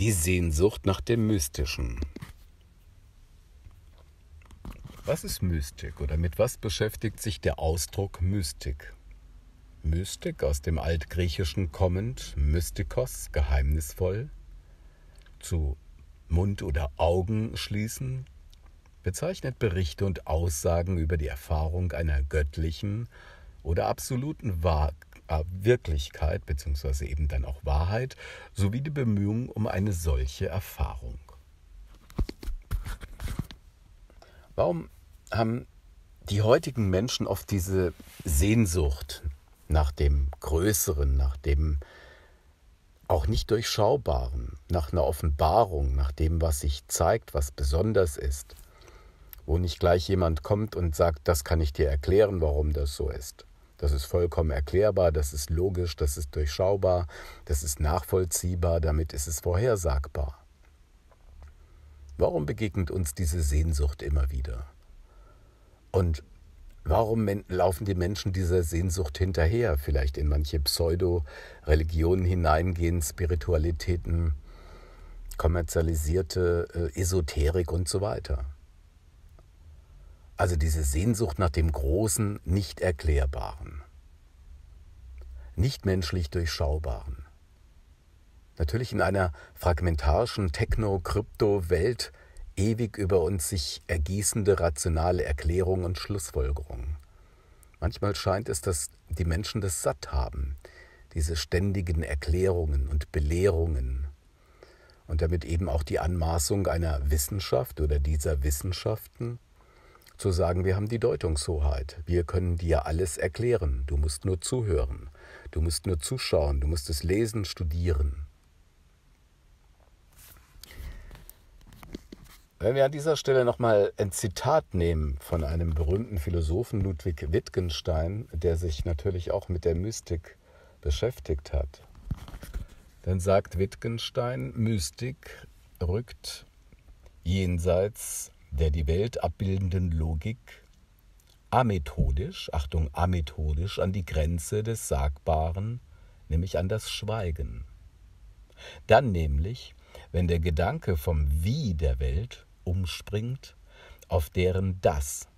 Die Sehnsucht nach dem Mystischen. Was ist Mystik oder mit was beschäftigt sich der Ausdruck Mystik? Mystik aus dem Altgriechischen kommend, mystikos, geheimnisvoll, zu Mund oder Augen schließen, bezeichnet Berichte und Aussagen über die Erfahrung einer göttlichen oder absoluten Wahrheit Wirklichkeit bzw. eben dann auch Wahrheit sowie die Bemühungen um eine solche Erfahrung. Warum haben die heutigen Menschen oft diese Sehnsucht nach dem Größeren, nach dem auch nicht durchschaubaren, nach einer Offenbarung, nach dem, was sich zeigt, was besonders ist, wo nicht gleich jemand kommt und sagt, das kann ich dir erklären, warum das so ist. Das ist vollkommen erklärbar, das ist logisch, das ist durchschaubar, das ist nachvollziehbar, damit ist es vorhersagbar. Warum begegnet uns diese Sehnsucht immer wieder? Und warum laufen die Menschen dieser Sehnsucht hinterher, vielleicht in manche Pseudo-Religionen hineingehen, Spiritualitäten, kommerzialisierte äh, Esoterik und so weiter? Also diese Sehnsucht nach dem Großen, nicht erklärbaren, nicht menschlich durchschaubaren. Natürlich in einer fragmentarischen Techno-Krypto-Welt ewig über uns sich ergießende rationale Erklärungen und Schlussfolgerungen. Manchmal scheint es, dass die Menschen das satt haben, diese ständigen Erklärungen und Belehrungen und damit eben auch die Anmaßung einer Wissenschaft oder dieser Wissenschaften, zu sagen, wir haben die Deutungshoheit, wir können dir alles erklären, du musst nur zuhören, du musst nur zuschauen, du musst es lesen, studieren. Wenn wir an dieser Stelle nochmal ein Zitat nehmen von einem berühmten Philosophen Ludwig Wittgenstein, der sich natürlich auch mit der Mystik beschäftigt hat, dann sagt Wittgenstein, Mystik rückt jenseits der die Welt abbildenden Logik amethodisch, Achtung, amethodisch an die Grenze des Sagbaren, nämlich an das Schweigen. Dann nämlich, wenn der Gedanke vom Wie der Welt umspringt auf deren Das,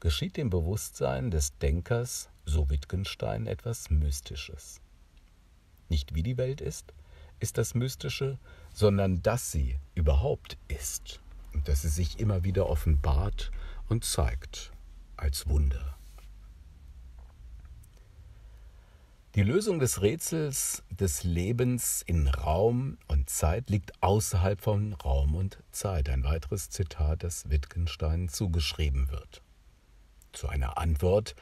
geschieht dem Bewusstsein des Denkers, so Wittgenstein, etwas Mystisches. Nicht wie die Welt ist, ist das Mystische, sondern dass sie überhaupt ist dass es sich immer wieder offenbart und zeigt als Wunder. Die Lösung des Rätsels des Lebens in Raum und Zeit liegt außerhalb von Raum und Zeit. Ein weiteres Zitat, das Wittgenstein zugeschrieben wird. Zu einer Antwort,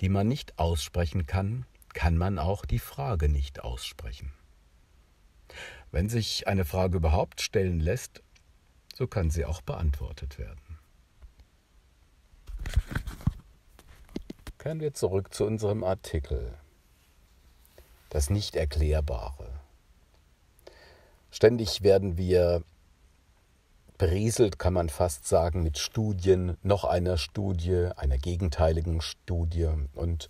die man nicht aussprechen kann, kann man auch die Frage nicht aussprechen. Wenn sich eine Frage überhaupt stellen lässt, so kann sie auch beantwortet werden. Kehren wir zurück zu unserem Artikel. Das Nicht-Erklärbare. Ständig werden wir berieselt, kann man fast sagen, mit Studien, noch einer Studie, einer gegenteiligen Studie und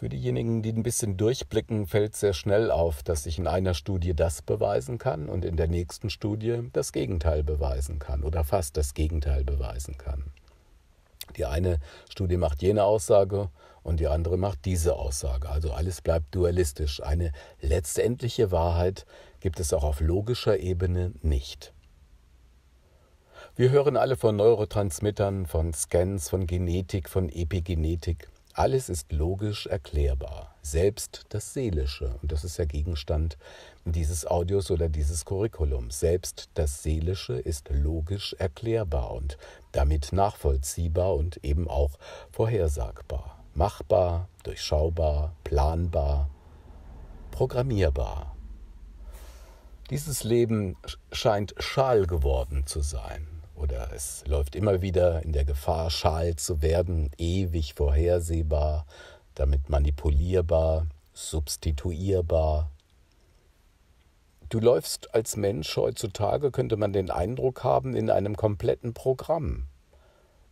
für diejenigen, die ein bisschen durchblicken, fällt sehr schnell auf, dass ich in einer Studie das beweisen kann und in der nächsten Studie das Gegenteil beweisen kann oder fast das Gegenteil beweisen kann. Die eine Studie macht jene Aussage und die andere macht diese Aussage. Also alles bleibt dualistisch. Eine letztendliche Wahrheit gibt es auch auf logischer Ebene nicht. Wir hören alle von Neurotransmittern, von Scans, von Genetik, von Epigenetik. Alles ist logisch erklärbar, selbst das Seelische, und das ist ja Gegenstand dieses Audios oder dieses Curriculums, selbst das Seelische ist logisch erklärbar und damit nachvollziehbar und eben auch vorhersagbar, machbar, durchschaubar, planbar, programmierbar. Dieses Leben scheint schal geworden zu sein oder es läuft immer wieder in der Gefahr, schal zu werden, ewig vorhersehbar, damit manipulierbar, substituierbar. Du läufst als Mensch heutzutage, könnte man den Eindruck haben, in einem kompletten Programm.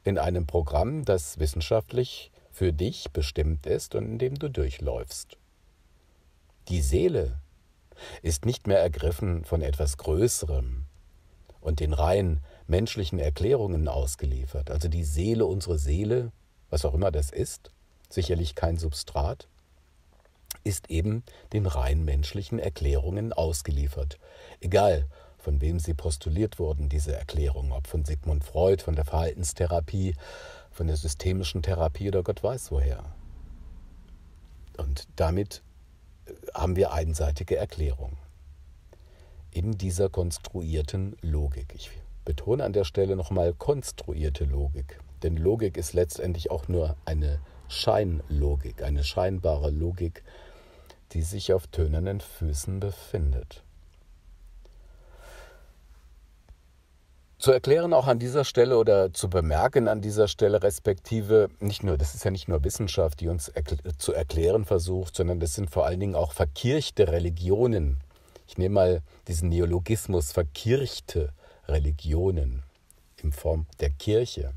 In einem Programm, das wissenschaftlich für dich bestimmt ist und in dem du durchläufst. Die Seele ist nicht mehr ergriffen von etwas Größerem und den rein menschlichen Erklärungen ausgeliefert. Also die Seele, unsere Seele, was auch immer das ist, sicherlich kein Substrat, ist eben den rein menschlichen Erklärungen ausgeliefert. Egal, von wem sie postuliert wurden, diese Erklärungen, ob von Sigmund Freud, von der Verhaltenstherapie, von der systemischen Therapie oder Gott weiß woher. Und damit äh, haben wir einseitige Erklärungen in dieser konstruierten Logik. Ich betone an der Stelle nochmal konstruierte Logik. Denn Logik ist letztendlich auch nur eine Scheinlogik, eine scheinbare Logik, die sich auf tönernen Füßen befindet. Zu erklären auch an dieser Stelle oder zu bemerken an dieser Stelle respektive, nicht nur, das ist ja nicht nur Wissenschaft, die uns erkl zu erklären versucht, sondern das sind vor allen Dingen auch verkirchte Religionen. Ich nehme mal diesen Neologismus verkirchte Religionen in Form der Kirche.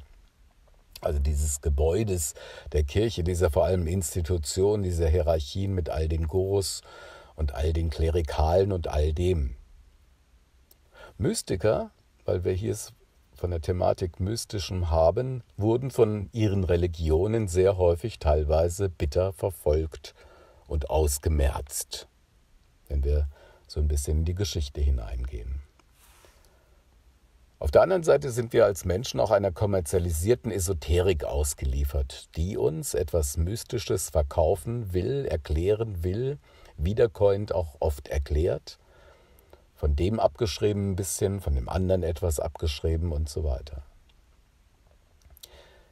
Also dieses Gebäudes der Kirche, dieser vor allem Institution, dieser Hierarchien mit all den Gurus und all den Klerikalen und all dem. Mystiker, weil wir hier es von der Thematik Mystischem haben, wurden von ihren Religionen sehr häufig teilweise bitter verfolgt und ausgemerzt, wenn wir so ein bisschen in die Geschichte hineingehen. Auf der anderen Seite sind wir als Menschen auch einer kommerzialisierten Esoterik ausgeliefert, die uns etwas Mystisches verkaufen will, erklären will, wiederkäuend auch oft erklärt, von dem abgeschrieben ein bisschen, von dem anderen etwas abgeschrieben und so weiter.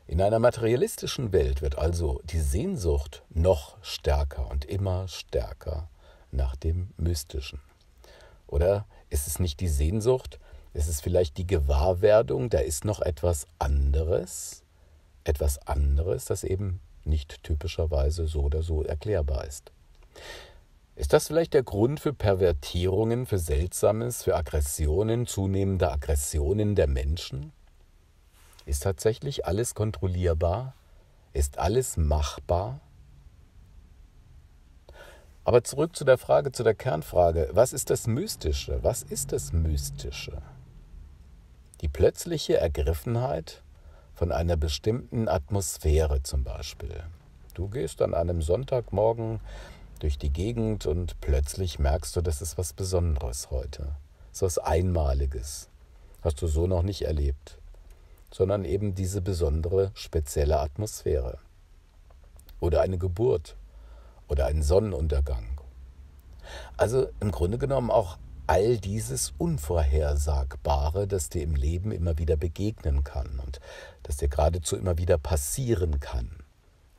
In einer materialistischen Welt wird also die Sehnsucht noch stärker und immer stärker nach dem Mystischen. Oder ist es nicht die Sehnsucht es ist vielleicht die Gewahrwerdung, da ist noch etwas anderes, etwas anderes, das eben nicht typischerweise so oder so erklärbar ist. Ist das vielleicht der Grund für Pervertierungen, für Seltsames, für Aggressionen, zunehmende Aggressionen der Menschen? Ist tatsächlich alles kontrollierbar? Ist alles machbar? Aber zurück zu der Frage, zu der Kernfrage, was ist das Mystische? Was ist das Mystische? die plötzliche Ergriffenheit von einer bestimmten Atmosphäre zum Beispiel. Du gehst an einem Sonntagmorgen durch die Gegend und plötzlich merkst du, das ist was Besonderes heute. So was Einmaliges. Hast du so noch nicht erlebt. Sondern eben diese besondere, spezielle Atmosphäre. Oder eine Geburt. Oder einen Sonnenuntergang. Also im Grunde genommen auch all dieses Unvorhersagbare, das dir im Leben immer wieder begegnen kann und das dir geradezu immer wieder passieren kann.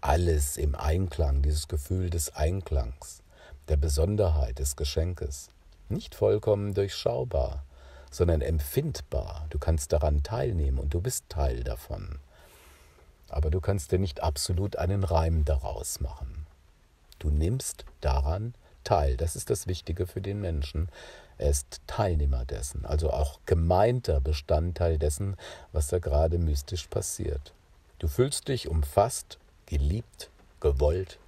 Alles im Einklang, dieses Gefühl des Einklangs, der Besonderheit des Geschenkes. Nicht vollkommen durchschaubar, sondern empfindbar. Du kannst daran teilnehmen und du bist Teil davon. Aber du kannst dir nicht absolut einen Reim daraus machen. Du nimmst daran teil. Das ist das Wichtige für den Menschen, er ist Teilnehmer dessen, also auch gemeinter Bestandteil dessen, was da gerade mystisch passiert. Du fühlst dich umfasst, geliebt, gewollt.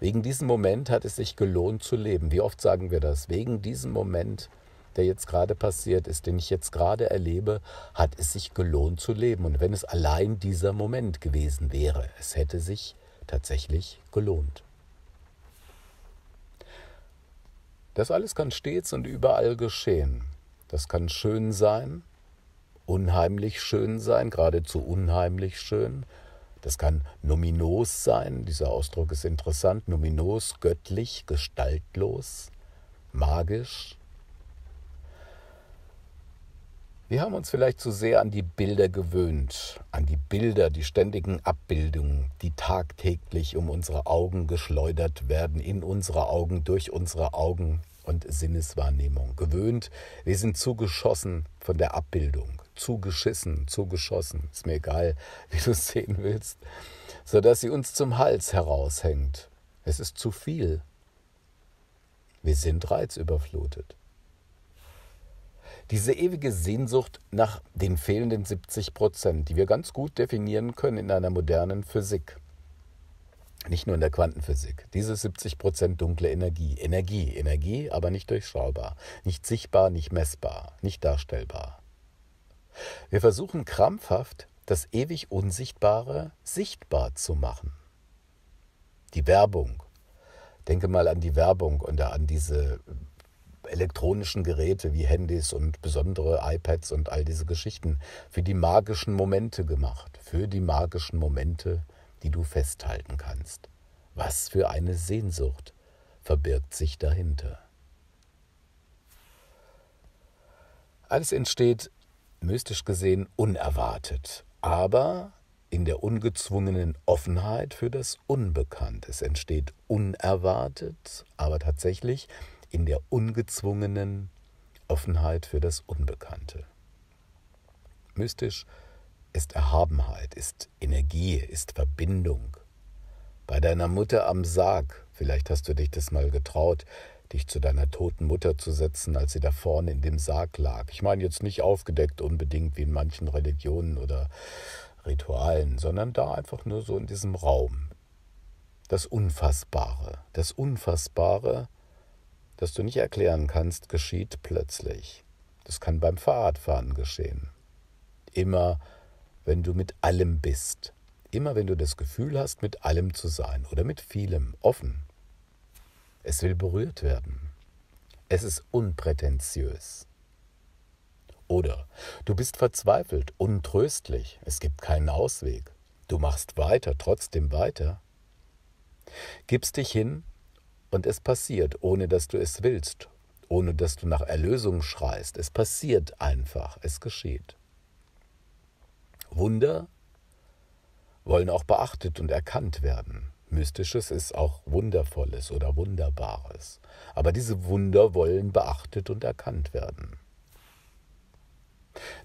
Wegen diesem Moment hat es sich gelohnt zu leben. Wie oft sagen wir das? Wegen diesem Moment der jetzt gerade passiert ist, den ich jetzt gerade erlebe, hat es sich gelohnt zu leben. Und wenn es allein dieser Moment gewesen wäre, es hätte sich tatsächlich gelohnt. Das alles kann stets und überall geschehen. Das kann schön sein, unheimlich schön sein, geradezu unheimlich schön. Das kann nominos sein, dieser Ausdruck ist interessant, nominos, göttlich, gestaltlos, magisch, Wir haben uns vielleicht zu sehr an die Bilder gewöhnt, an die Bilder, die ständigen Abbildungen, die tagtäglich um unsere Augen geschleudert werden, in unsere Augen, durch unsere Augen und Sinneswahrnehmung gewöhnt. Wir sind zugeschossen von der Abbildung, zugeschissen, zugeschossen, ist mir egal, wie du es sehen willst, sodass sie uns zum Hals heraushängt. Es ist zu viel. Wir sind reizüberflutet. Diese ewige Sehnsucht nach den fehlenden 70 Prozent, die wir ganz gut definieren können in einer modernen Physik. Nicht nur in der Quantenphysik. Diese 70 Prozent dunkle Energie. Energie, Energie, aber nicht durchschaubar, nicht sichtbar, nicht messbar, nicht darstellbar. Wir versuchen krampfhaft, das ewig Unsichtbare sichtbar zu machen. Die Werbung. Denke mal an die Werbung und an diese elektronischen Geräte wie Handys und besondere iPads und all diese Geschichten für die magischen Momente gemacht, für die magischen Momente, die du festhalten kannst. Was für eine Sehnsucht verbirgt sich dahinter? Alles entsteht, mystisch gesehen, unerwartet, aber in der ungezwungenen Offenheit für das Unbekannte. Es entsteht unerwartet, aber tatsächlich in der ungezwungenen Offenheit für das Unbekannte. Mystisch ist Erhabenheit, ist Energie, ist Verbindung. Bei deiner Mutter am Sarg, vielleicht hast du dich das mal getraut, dich zu deiner toten Mutter zu setzen, als sie da vorne in dem Sarg lag. Ich meine jetzt nicht aufgedeckt unbedingt wie in manchen Religionen oder Ritualen, sondern da einfach nur so in diesem Raum. Das Unfassbare, das Unfassbare das du nicht erklären kannst, geschieht plötzlich. Das kann beim Fahrradfahren geschehen. Immer, wenn du mit allem bist. Immer, wenn du das Gefühl hast, mit allem zu sein oder mit vielem, offen. Es will berührt werden. Es ist unprätentiös. Oder du bist verzweifelt, untröstlich, es gibt keinen Ausweg. Du machst weiter, trotzdem weiter. Gibst dich hin und es passiert, ohne dass du es willst, ohne dass du nach Erlösung schreist. Es passiert einfach, es geschieht. Wunder wollen auch beachtet und erkannt werden. Mystisches ist auch Wundervolles oder Wunderbares. Aber diese Wunder wollen beachtet und erkannt werden.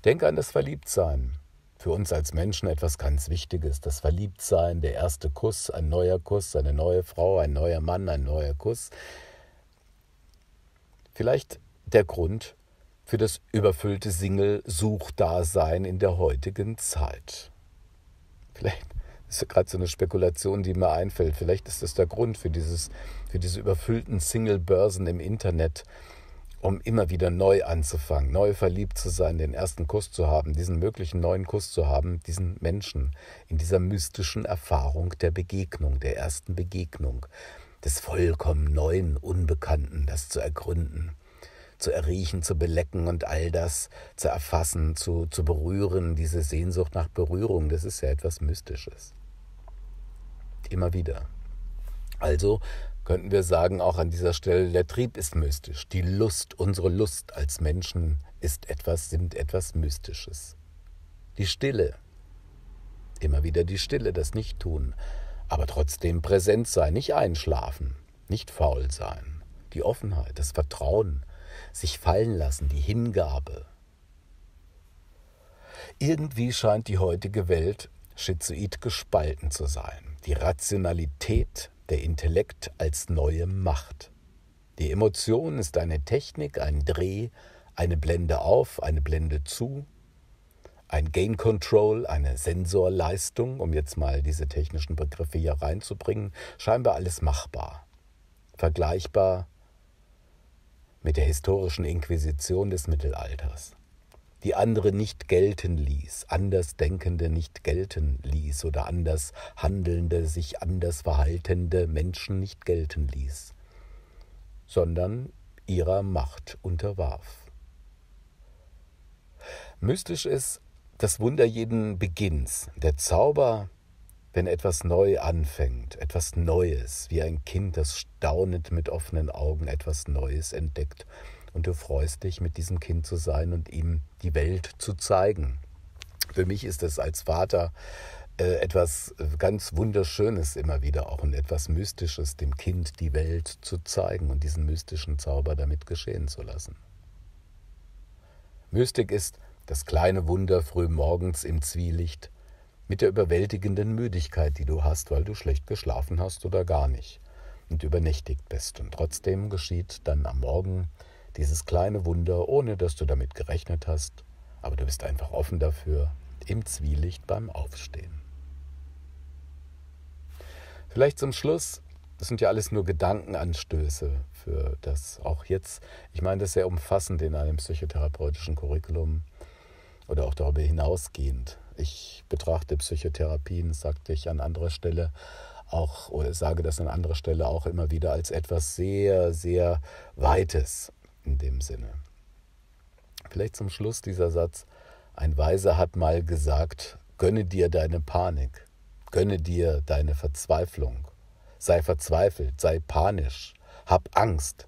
Denk an das Verliebtsein für uns als Menschen etwas ganz Wichtiges. Das Verliebtsein, der erste Kuss, ein neuer Kuss, eine neue Frau, ein neuer Mann, ein neuer Kuss. Vielleicht der Grund für das überfüllte Single-Suchdasein in der heutigen Zeit. Vielleicht das ist gerade so eine Spekulation, die mir einfällt. Vielleicht ist das der Grund für, dieses, für diese überfüllten Single-Börsen im Internet, um immer wieder neu anzufangen, neu verliebt zu sein, den ersten Kuss zu haben, diesen möglichen neuen Kuss zu haben, diesen Menschen in dieser mystischen Erfahrung der Begegnung, der ersten Begegnung, des vollkommen neuen, unbekannten, das zu ergründen zu erriechen, zu belecken und all das zu erfassen, zu, zu berühren, diese Sehnsucht nach Berührung, das ist ja etwas Mystisches. Immer wieder. Also könnten wir sagen, auch an dieser Stelle, der Trieb ist mystisch. Die Lust, unsere Lust als Menschen ist etwas, sind etwas Mystisches. Die Stille, immer wieder die Stille, das Nicht-Tun, aber trotzdem präsent sein, nicht einschlafen, nicht faul sein. Die Offenheit, das Vertrauen, sich fallen lassen, die Hingabe. Irgendwie scheint die heutige Welt schizoid gespalten zu sein. Die Rationalität der Intellekt als neue Macht. Die Emotion ist eine Technik, ein Dreh, eine Blende auf, eine Blende zu, ein Gain Control, eine Sensorleistung, um jetzt mal diese technischen Begriffe hier reinzubringen, scheinbar alles machbar. Vergleichbar mit der historischen Inquisition des Mittelalters die andere nicht gelten ließ, Andersdenkende nicht gelten ließ oder anders handelnde, sich anders verhaltende Menschen nicht gelten ließ, sondern ihrer Macht unterwarf. Mystisch ist das Wunder jeden Beginns, der Zauber, wenn etwas neu anfängt, etwas Neues, wie ein Kind, das staunend mit offenen Augen etwas Neues entdeckt und du freust dich, mit diesem Kind zu sein und ihm die Welt zu zeigen. Für mich ist es als Vater äh, etwas äh, ganz Wunderschönes immer wieder, auch und etwas Mystisches, dem Kind die Welt zu zeigen und diesen mystischen Zauber damit geschehen zu lassen. Mystik ist das kleine Wunder frühmorgens im Zwielicht mit der überwältigenden Müdigkeit, die du hast, weil du schlecht geschlafen hast oder gar nicht und übernächtigt bist. Und trotzdem geschieht dann am Morgen dieses kleine Wunder, ohne dass du damit gerechnet hast, aber du bist einfach offen dafür, im Zwielicht beim Aufstehen. Vielleicht zum Schluss, das sind ja alles nur Gedankenanstöße für das auch jetzt. Ich meine das sehr umfassend in einem psychotherapeutischen Curriculum oder auch darüber hinausgehend. Ich betrachte Psychotherapien, sagte ich an anderer Stelle auch, oder sage das an anderer Stelle auch immer wieder als etwas sehr, sehr Weites in dem Sinne. Vielleicht zum Schluss dieser Satz, ein Weiser hat mal gesagt, gönne dir deine Panik, gönne dir deine Verzweiflung, sei verzweifelt, sei panisch, hab Angst.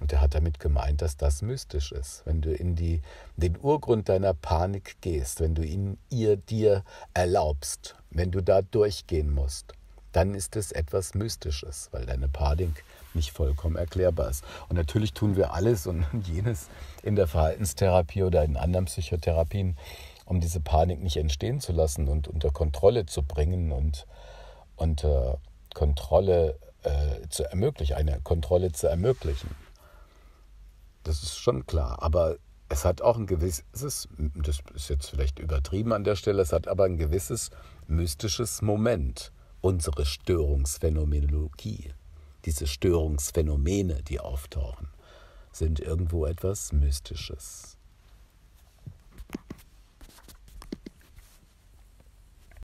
Und er hat damit gemeint, dass das mystisch ist. Wenn du in die, den Urgrund deiner Panik gehst, wenn du ihn ihr dir erlaubst, wenn du da durchgehen musst, dann ist es etwas Mystisches, weil deine Panik nicht vollkommen erklärbar ist. Und natürlich tun wir alles und jenes in der Verhaltenstherapie oder in anderen Psychotherapien, um diese Panik nicht entstehen zu lassen und unter Kontrolle zu bringen und unter äh, Kontrolle äh, zu ermöglichen, eine Kontrolle zu ermöglichen. Das ist schon klar, aber es hat auch ein gewisses, das ist jetzt vielleicht übertrieben an der Stelle, es hat aber ein gewisses mystisches Moment, unsere Störungsphänomenologie diese Störungsphänomene, die auftauchen, sind irgendwo etwas Mystisches.